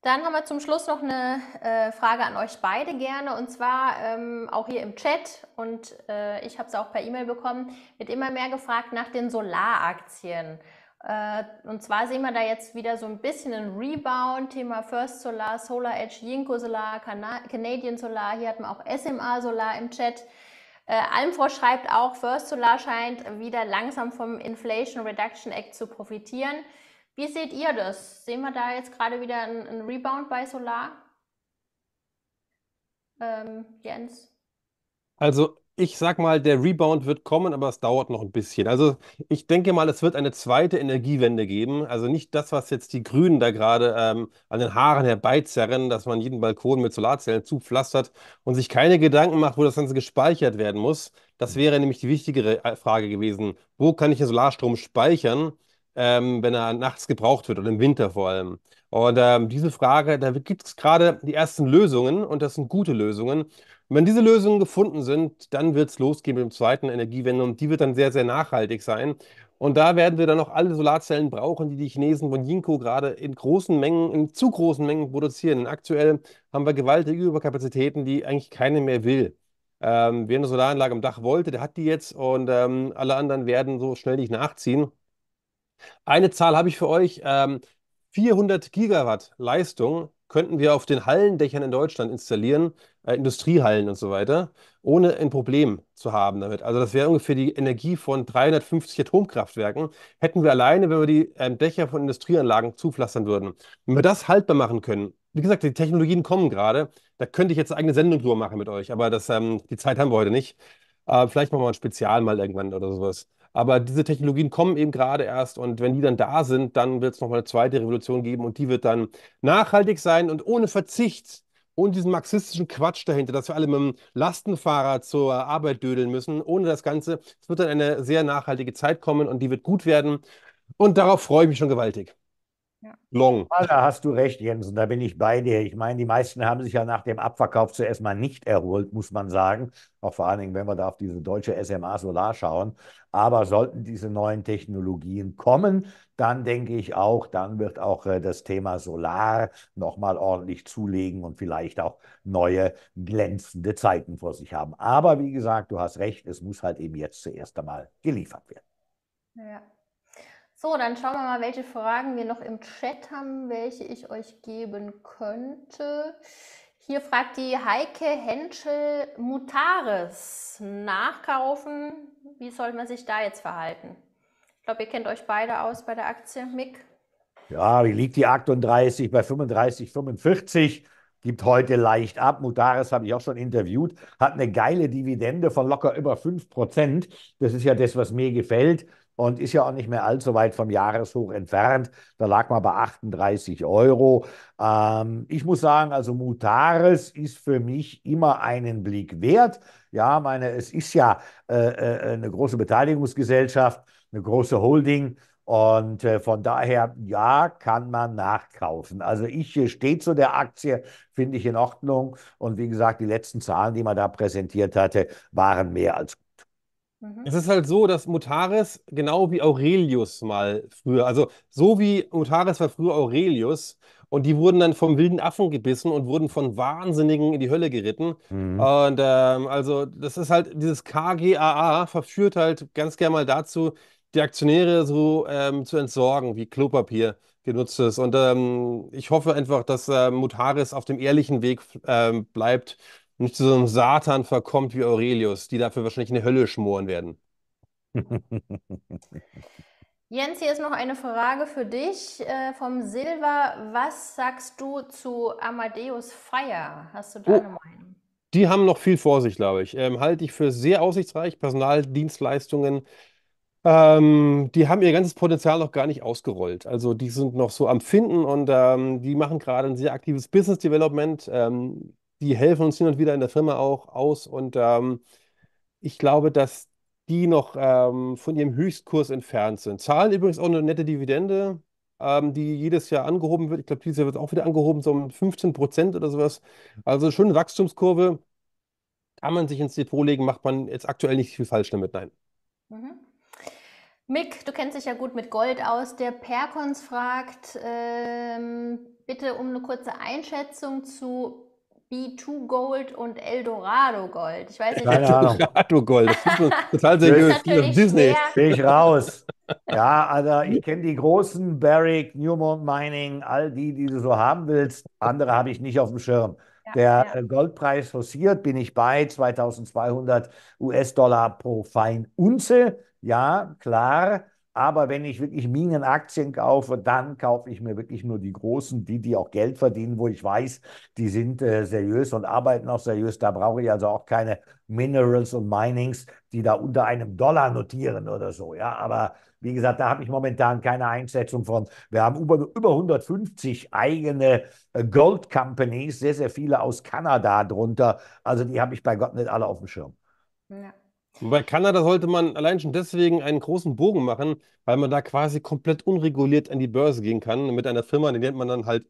Dann haben wir zum Schluss noch eine äh, Frage an euch beide gerne und zwar ähm, auch hier im Chat und äh, ich habe es auch per E-Mail bekommen, wird immer mehr gefragt nach den Solaraktien. Äh, und zwar sehen wir da jetzt wieder so ein bisschen einen Rebound, Thema First Solar, Solar Edge, Yinko Solar, Cana Canadian Solar, hier hatten wir auch SMA Solar im Chat. Äh, Almfrau schreibt auch, First Solar scheint wieder langsam vom Inflation Reduction Act zu profitieren. Wie seht ihr das? Sehen wir da jetzt gerade wieder einen Rebound bei Solar? Ähm, Jens? Also ich sag mal, der Rebound wird kommen, aber es dauert noch ein bisschen. Also ich denke mal, es wird eine zweite Energiewende geben. Also nicht das, was jetzt die Grünen da gerade ähm, an den Haaren herbeizerren, dass man jeden Balkon mit Solarzellen zupflastert und sich keine Gedanken macht, wo das Ganze gespeichert werden muss. Das hm. wäre nämlich die wichtigere äh, Frage gewesen. Wo kann ich den Solarstrom speichern? ähm, wenn er nachts gebraucht wird oder im Winter vor allem. Und ähm, diese Frage, da gibt es gerade die ersten Lösungen und das sind gute Lösungen. Und wenn diese Lösungen gefunden sind, dann wird es losgehen mit dem zweiten Energiewende und die wird dann sehr, sehr nachhaltig sein. Und da werden wir dann noch alle Solarzellen brauchen, die die Chinesen von Jinko gerade in großen Mengen, in zu großen Mengen produzieren. Denn aktuell haben wir gewaltige Überkapazitäten, die eigentlich keiner mehr will. Ähm, wer eine Solaranlage am Dach wollte, der hat die jetzt und ähm, alle anderen werden so schnell nicht nachziehen. Eine Zahl habe ich für euch. Ähm, 400 Gigawatt Leistung könnten wir auf den Hallendächern in Deutschland installieren, äh, Industriehallen und so weiter, ohne ein Problem zu haben damit. Also das wäre ungefähr die Energie von 350 Atomkraftwerken, hätten wir alleine, wenn wir die ähm, Dächer von Industrieanlagen zupflastern würden. Wenn wir das haltbar machen können, wie gesagt, die Technologien kommen gerade, da könnte ich jetzt eine eigene Sendung drüber machen mit euch, aber das, ähm, die Zeit haben wir heute nicht. Äh, vielleicht machen wir ein Spezial mal irgendwann oder sowas. Aber diese Technologien kommen eben gerade erst und wenn die dann da sind, dann wird es nochmal eine zweite Revolution geben und die wird dann nachhaltig sein und ohne Verzicht ohne diesen marxistischen Quatsch dahinter, dass wir alle mit dem Lastenfahrer zur Arbeit dödeln müssen, ohne das Ganze. Es wird dann eine sehr nachhaltige Zeit kommen und die wird gut werden. Und darauf freue ich mich schon gewaltig. Ja. Long. Ja, ah, da hast du recht, Jensen, da bin ich bei dir. Ich meine, die meisten haben sich ja nach dem Abverkauf zuerst mal nicht erholt, muss man sagen. Auch vor allen Dingen, wenn wir da auf diese deutsche SMA Solar schauen. Aber sollten diese neuen Technologien kommen, dann denke ich auch, dann wird auch äh, das Thema Solar nochmal ordentlich zulegen und vielleicht auch neue glänzende Zeiten vor sich haben. Aber wie gesagt, du hast recht, es muss halt eben jetzt zuerst einmal geliefert werden. Ja. So, dann schauen wir mal, welche Fragen wir noch im Chat haben, welche ich euch geben könnte. Hier fragt die Heike Henschel Mutares. Nachkaufen, wie soll man sich da jetzt verhalten? Ich glaube, ihr kennt euch beide aus bei der Aktie, Mick. Ja, wie liegt die 38 bei 35, 45? Gibt heute leicht ab. Mutares habe ich auch schon interviewt. Hat eine geile Dividende von locker über 5 Das ist ja das, was mir gefällt und ist ja auch nicht mehr allzu weit vom Jahreshoch entfernt. Da lag man bei 38 Euro. Ähm, ich muss sagen, also Mutares ist für mich immer einen Blick wert. Ja, meine, es ist ja äh, äh, eine große Beteiligungsgesellschaft, eine große Holding. Und äh, von daher, ja, kann man nachkaufen. Also ich äh, stehe zu der Aktie, finde ich in Ordnung. Und wie gesagt, die letzten Zahlen, die man da präsentiert hatte, waren mehr als gut. Mhm. Es ist halt so, dass Mutares genau wie Aurelius mal früher, also so wie Mutares war früher Aurelius und die wurden dann vom wilden Affen gebissen und wurden von Wahnsinnigen in die Hölle geritten. Mhm. Und ähm, also das ist halt, dieses KGAA verführt halt ganz gerne mal dazu, die Aktionäre so ähm, zu entsorgen, wie Klopapier genutzt ist. Und ähm, ich hoffe einfach, dass äh, Mutaris auf dem ehrlichen Weg ähm, bleibt nicht zu so einem Satan verkommt wie Aurelius, die dafür wahrscheinlich in die Hölle schmoren werden. Jens, hier ist noch eine Frage für dich äh, vom Silva. Was sagst du zu Amadeus Fire? Hast du da oh, eine Meinung? Die haben noch viel vor sich, glaube ich. Ähm, halte ich für sehr aussichtsreich. Personaldienstleistungen. Ähm, die haben ihr ganzes Potenzial noch gar nicht ausgerollt. Also die sind noch so am Finden und ähm, die machen gerade ein sehr aktives Business Development. Ähm, die helfen uns hin und wieder in der Firma auch aus. Und ähm, ich glaube, dass die noch ähm, von ihrem Höchstkurs entfernt sind. Zahlen übrigens auch eine nette Dividende, ähm, die jedes Jahr angehoben wird. Ich glaube, dieses Jahr wird auch wieder angehoben, so um 15 Prozent oder sowas. Also schon eine Wachstumskurve. Kann man sich ins Depot legen, macht man jetzt aktuell nicht viel falsch damit, nein. Mhm. Mick, du kennst dich ja gut mit Gold aus. Der Perkons fragt ähm, bitte um eine kurze Einschätzung zu B2 Gold und Eldorado Gold. Ich weiß nicht, Keine Eldorado Gold. Das ist total seriös. Disney. Bin ich raus. Ja, also ich kenne die großen Barrick, Newmont Mining, all die, die du so haben willst. Andere habe ich nicht auf dem Schirm. Der äh, Goldpreis forciert, bin ich bei 2200 US-Dollar pro Feinunze. Ja, klar. Aber wenn ich wirklich Minenaktien kaufe, dann kaufe ich mir wirklich nur die großen, die, die auch Geld verdienen, wo ich weiß, die sind äh, seriös und arbeiten auch seriös. Da brauche ich also auch keine Minerals und Minings, die da unter einem Dollar notieren oder so. Ja, aber wie gesagt, da habe ich momentan keine Einschätzung von. Wir haben über, über 150 eigene äh, Gold Companies, sehr, sehr viele aus Kanada drunter. Also die habe ich bei Gott nicht alle auf dem Schirm. Ja. Bei Kanada sollte man allein schon deswegen einen großen Bogen machen, weil man da quasi komplett unreguliert an die Börse gehen kann mit einer Firma, die nennt man dann halt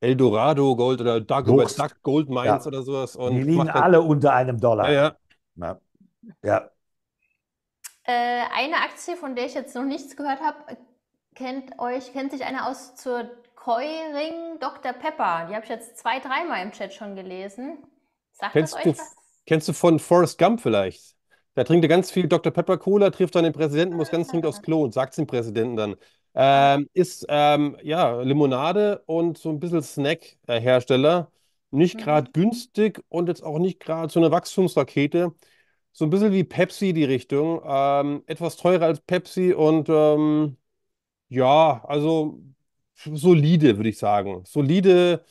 Eldorado Gold oder Dark, Duck, Gold Mines ja. oder sowas. Und die liegen alle unter einem Dollar. Ja. ja. ja. Äh, eine Aktie, von der ich jetzt noch nichts gehört habe, kennt euch, kennt sich einer aus zur Keuring Dr. Pepper. Die habe ich jetzt zwei, dreimal im Chat schon gelesen. Sagt kennst das euch du, was? Kennst du von Forrest Gump vielleicht? Der trinkt ganz viel Dr. Pepper Cola, trifft dann den Präsidenten, muss ganz dringend aufs Klo und sagt es dem Präsidenten dann. Ähm, ist ähm, ja Limonade und so ein bisschen Snack-Hersteller. Nicht gerade mhm. günstig und jetzt auch nicht gerade so eine Wachstumsrakete. So ein bisschen wie Pepsi die Richtung. Ähm, etwas teurer als Pepsi und ähm, ja, also solide, würde ich sagen. Solide,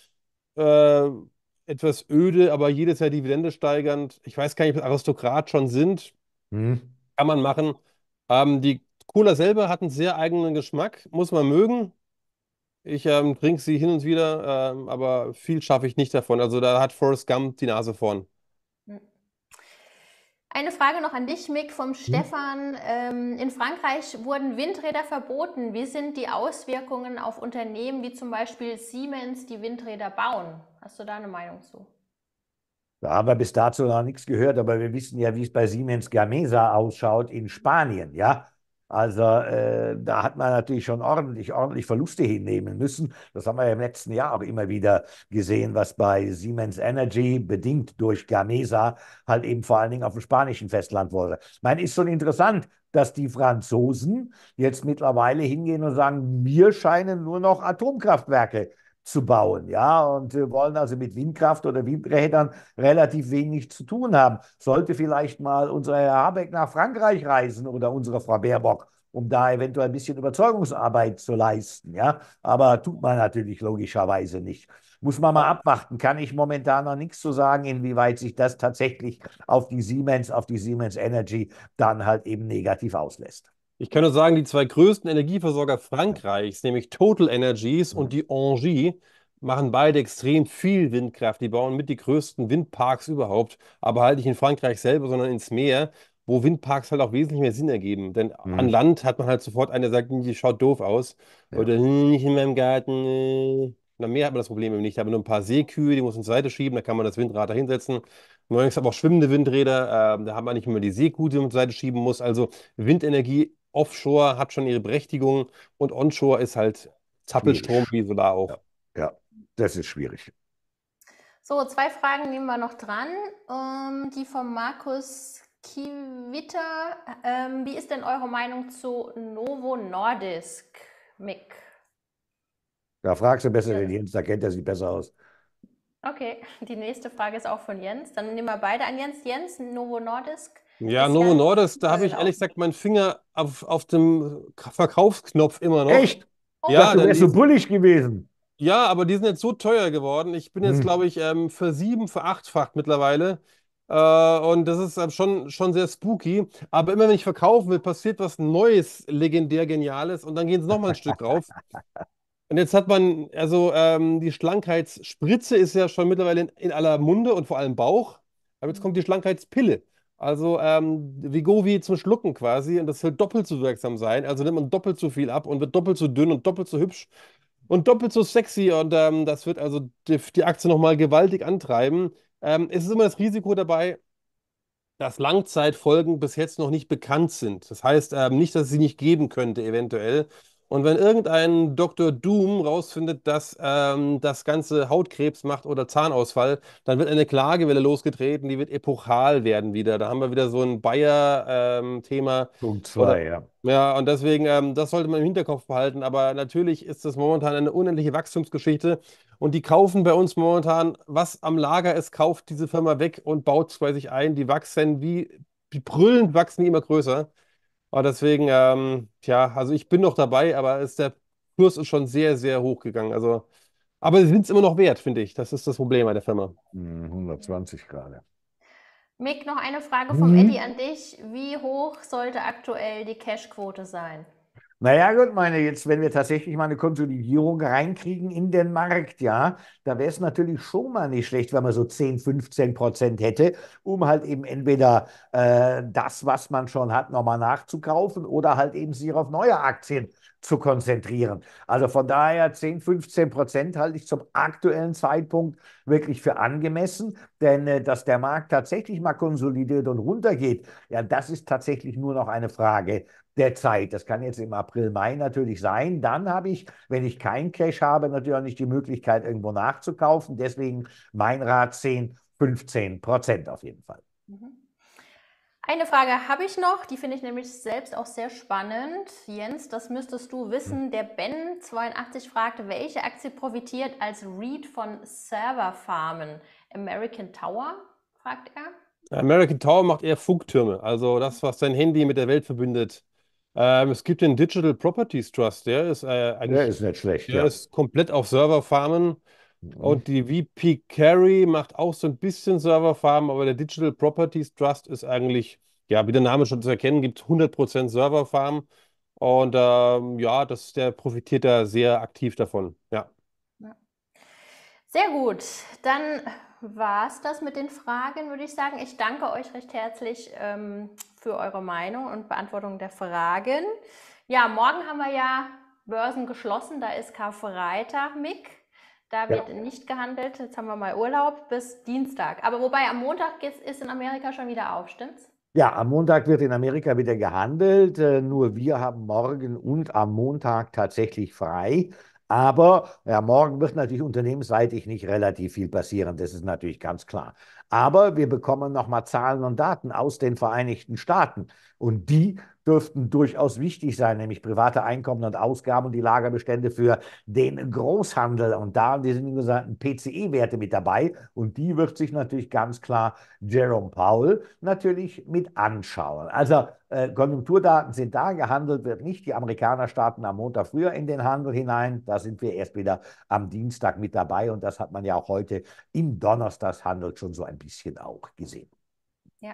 äh, etwas öde, aber jedes Jahr Dividende steigernd. Ich weiß gar nicht, ob Aristokrat schon sind. Mhm. Kann man machen. Ähm, die Cola selber hat einen sehr eigenen Geschmack, muss man mögen. Ich ähm, trinke sie hin und wieder, ähm, aber viel schaffe ich nicht davon. Also da hat Forrest Gump die Nase vorn. Eine Frage noch an dich, Mick, vom mhm. Stefan. Ähm, in Frankreich wurden Windräder verboten. Wie sind die Auswirkungen auf Unternehmen wie zum Beispiel Siemens, die Windräder bauen? Hast du da eine Meinung zu? Da haben wir bis dazu noch nichts gehört, aber wir wissen ja, wie es bei Siemens Gamesa ausschaut in Spanien, ja. Also äh, da hat man natürlich schon ordentlich, ordentlich Verluste hinnehmen müssen. Das haben wir ja im letzten Jahr auch immer wieder gesehen, was bei Siemens Energy bedingt durch Gamesa halt eben vor allen Dingen auf dem spanischen Festland wurde. Ich meine, ist schon interessant, dass die Franzosen jetzt mittlerweile hingehen und sagen, mir scheinen nur noch Atomkraftwerke zu bauen, ja, und wir wollen also mit Windkraft oder Windrädern relativ wenig zu tun haben. Sollte vielleicht mal unser Herr Habeck nach Frankreich reisen oder unsere Frau Baerbock, um da eventuell ein bisschen Überzeugungsarbeit zu leisten, ja, aber tut man natürlich logischerweise nicht. Muss man mal abwarten. Kann ich momentan noch nichts zu sagen, inwieweit sich das tatsächlich auf die Siemens, auf die Siemens Energy dann halt eben negativ auslässt. Ich kann nur sagen, die zwei größten Energieversorger Frankreichs, nämlich Total Energies und mhm. die Angie, machen beide extrem viel Windkraft. Die bauen mit die größten Windparks überhaupt, aber halt nicht in Frankreich selber, sondern ins Meer, wo Windparks halt auch wesentlich mehr Sinn ergeben. Denn mhm. an Land hat man halt sofort einen, der sagt, die schaut doof aus. Ja. Oder nicht in meinem Garten. Und am Meer hat man das Problem eben nicht. Da haben wir nur ein paar Seekühe, die muss man zur Seite schieben, da kann man das Windrad da hinsetzen. Neuerdings haben wir auch schwimmende Windräder, äh, da haben wir nicht mehr die Seekühe, die man zur Seite schieben muss. Also Windenergie Offshore hat schon ihre Berechtigung und Onshore ist halt Zappelstrom wie so da auch. Ja. ja, das ist schwierig. So, zwei Fragen nehmen wir noch dran. Ähm, die von Markus Kiewitter. Ähm, wie ist denn eure Meinung zu Novo Nordisk, Mick? Da fragst du besser ja. den Jens, da kennt er sich besser aus. Okay, die nächste Frage ist auch von Jens. Dann nehmen wir beide an Jens. Jens, Novo Nordisk. Ja, Novo ja Nordisk, da habe ich ehrlich gesagt meinen Finger auf, auf dem Verkaufsknopf immer noch. Echt? Oh. Ja, dachte, du so bullig gewesen. Ja, aber die sind jetzt so teuer geworden. Ich bin jetzt, hm. glaube ich, ähm, für sieben, für achtfacht mittlerweile. Äh, und das ist äh, schon, schon sehr spooky. Aber immer wenn ich verkaufen will, passiert was Neues, legendär Geniales. Und dann gehen sie nochmal ein Stück drauf. Und jetzt hat man, also ähm, die Schlankheitsspritze ist ja schon mittlerweile in, in aller Munde und vor allem Bauch. Aber jetzt kommt die Schlankheitspille. Also ähm, Vigovi zum Schlucken quasi und das soll doppelt so wirksam sein. Also nimmt man doppelt so viel ab und wird doppelt so dünn und doppelt so hübsch und doppelt so sexy und ähm, das wird also die, die Aktie nochmal gewaltig antreiben. Ähm, es ist immer das Risiko dabei, dass Langzeitfolgen bis jetzt noch nicht bekannt sind. Das heißt ähm, nicht, dass es sie nicht geben könnte eventuell, und wenn irgendein Dr. Doom rausfindet, dass ähm, das Ganze Hautkrebs macht oder Zahnausfall, dann wird eine Klagewelle losgetreten, die wird epochal werden wieder. Da haben wir wieder so ein Bayer-Thema. Ähm, Punkt 2, ja. Ja, und deswegen, ähm, das sollte man im Hinterkopf behalten. Aber natürlich ist das momentan eine unendliche Wachstumsgeschichte. Und die kaufen bei uns momentan, was am Lager ist, kauft diese Firma weg und baut es bei sich ein. Die wachsen wie, wie brüllend wachsen die immer größer. Aber deswegen, ähm, ja, also ich bin noch dabei, aber ist der Kurs ist schon sehr, sehr hoch gegangen. Also, aber sie sind es immer noch wert, finde ich. Das ist das Problem bei der Firma. 120 hm, gerade. Mick, noch eine Frage vom mhm. Eddie an dich. Wie hoch sollte aktuell die Cash-Quote sein? Naja, gut, meine, jetzt, wenn wir tatsächlich mal eine Konsolidierung reinkriegen in den Markt, ja, da wäre es natürlich schon mal nicht schlecht, wenn man so 10, 15 Prozent hätte, um halt eben entweder äh, das, was man schon hat, nochmal nachzukaufen oder halt eben sich auf neue Aktien zu konzentrieren. Also von daher 10, 15 Prozent halte ich zum aktuellen Zeitpunkt wirklich für angemessen, denn äh, dass der Markt tatsächlich mal konsolidiert und runtergeht, ja, das ist tatsächlich nur noch eine Frage der Zeit. Das kann jetzt im April, Mai natürlich sein. Dann habe ich, wenn ich kein Cash habe, natürlich auch nicht die Möglichkeit, irgendwo nachzukaufen. Deswegen mein Rat 10, 15 Prozent auf jeden Fall. Mhm. Eine Frage habe ich noch, die finde ich nämlich selbst auch sehr spannend. Jens, das müsstest du wissen. Hm. Der Ben82 fragt, welche Aktie profitiert als Read von Serverfarmen? American Tower, fragt er. American Tower macht eher Funktürme, also das, was dein Handy mit der Welt verbindet. Ähm, es gibt den Digital Properties Trust, der ist äh, eigentlich. Der ist nicht schlecht. Der ja. ist komplett auf Serverfarmen und die VP Carry macht auch so ein bisschen Serverfarmen, aber der Digital Properties Trust ist eigentlich, ja, wie der Name schon zu erkennen gibt, 100% Serverfarm. Und ähm, ja, das, der profitiert da sehr aktiv davon. Ja. Sehr gut. Dann war es das mit den Fragen, würde ich sagen. Ich danke euch recht herzlich ähm, für eure Meinung und Beantwortung der Fragen. Ja, morgen haben wir ja Börsen geschlossen. Da ist Karfreitag, Mick. Da wird ja. nicht gehandelt. Jetzt haben wir mal Urlaub bis Dienstag. Aber wobei am Montag ist, in Amerika schon wieder auf, stimmt's? Ja, am Montag wird in Amerika wieder gehandelt. Äh, nur wir haben morgen und am Montag tatsächlich frei. Aber ja, morgen wird natürlich unternehmensseitig nicht relativ viel passieren, das ist natürlich ganz klar. Aber wir bekommen nochmal Zahlen und Daten aus den Vereinigten Staaten und die dürften durchaus wichtig sein, nämlich private Einkommen und Ausgaben und die Lagerbestände für den Großhandel. Und da sind die sogenannten PCE-Werte mit dabei. Und die wird sich natürlich ganz klar Jerome Powell natürlich mit anschauen. Also äh, Konjunkturdaten sind da, gehandelt wird nicht. Die Amerikaner starten am Montag früher in den Handel hinein. Da sind wir erst wieder am Dienstag mit dabei. Und das hat man ja auch heute im Donnerstagshandel schon so ein bisschen auch gesehen. Ja.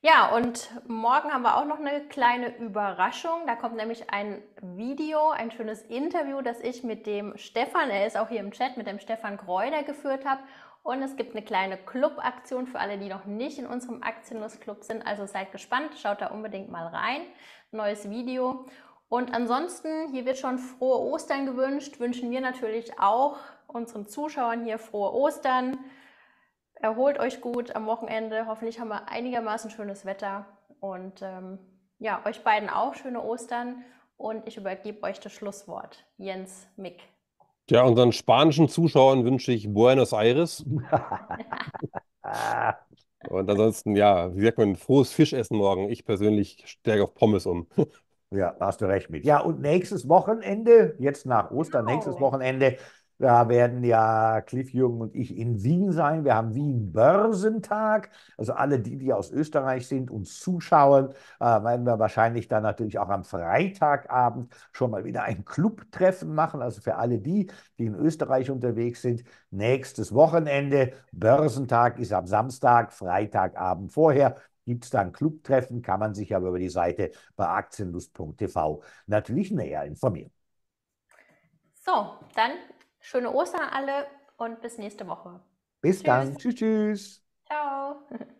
Ja, und morgen haben wir auch noch eine kleine Überraschung. Da kommt nämlich ein Video, ein schönes Interview, das ich mit dem Stefan, er ist auch hier im Chat, mit dem Stefan Greuder geführt habe. Und es gibt eine kleine Club-Aktion für alle, die noch nicht in unserem Aktiennuss-Club sind. Also seid gespannt, schaut da unbedingt mal rein. Neues Video. Und ansonsten, hier wird schon frohe Ostern gewünscht. Wünschen wir natürlich auch unseren Zuschauern hier frohe Ostern erholt euch gut am Wochenende. Hoffentlich haben wir einigermaßen schönes Wetter. Und ähm, ja, euch beiden auch schöne Ostern. Und ich übergebe euch das Schlusswort. Jens, Mick. Ja, unseren spanischen Zuschauern wünsche ich Buenos Aires. Und ansonsten, ja, wie sagt man, frohes Fischessen morgen. Ich persönlich stärke auf Pommes um. Ja, hast du recht mit. Ja, und nächstes Wochenende, jetzt nach Ostern, genau. nächstes Wochenende da werden ja Cliff, Jürgen und ich in Wien sein. Wir haben Wien Börsentag. Also alle die, die aus Österreich sind, und zuschauen, äh, werden wir wahrscheinlich dann natürlich auch am Freitagabend schon mal wieder ein Clubtreffen machen. Also für alle die, die in Österreich unterwegs sind, nächstes Wochenende. Börsentag ist am Samstag, Freitagabend vorher gibt es dann Clubtreffen, kann man sich aber über die Seite bei aktienlust.tv natürlich näher informieren. So, dann Schöne Ostern alle und bis nächste Woche. Bis tschüss. dann. Tschüss, tschüss. Ciao.